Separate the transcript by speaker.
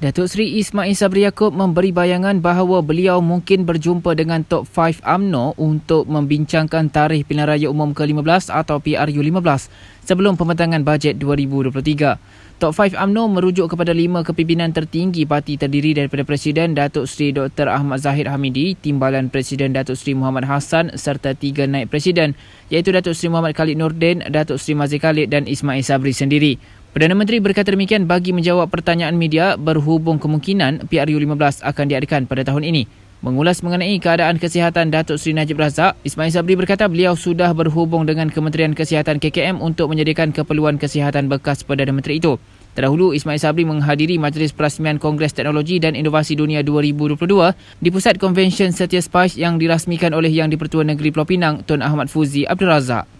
Speaker 1: Datuk Seri Ismail Sabri Yaakob memberi bayangan bahawa beliau mungkin berjumpa dengan Top 5 AMNO untuk membincangkan tarikh pilihan raya umum ke-15 atau PRU-15 sebelum pembentangan bajet 2023. Top 5 AMNO merujuk kepada lima kepimpinan tertinggi parti terdiri daripada Presiden Datuk Seri Dr. Ahmad Zahid Hamidi, Timbalan Presiden Datuk Seri Muhammad Hassan serta tiga naib Presiden iaitu Datuk Seri Muhammad Khalid Nordin, Datuk Seri Mazik Khalid dan Ismail Sabri sendiri. Perdana Menteri berkata demikian bagi menjawab pertanyaan media berhubung kemungkinan PRU15 akan diadakan pada tahun ini. Mengulas mengenai keadaan kesihatan Datuk Seri Najib Razak, Ismail Sabri berkata beliau sudah berhubung dengan Kementerian Kesihatan KKM untuk menyediakan keperluan kesihatan bekas Perdana Menteri itu. Terdahulu, Ismail Sabri menghadiri Majlis Perasmian Kongres Teknologi dan Inovasi Dunia 2022 di Pusat Convention Setia Spice yang dirasmikan oleh Yang Dipertuan Negeri Pulau Pinang, Tun Ahmad Fuzi Abdul Razak.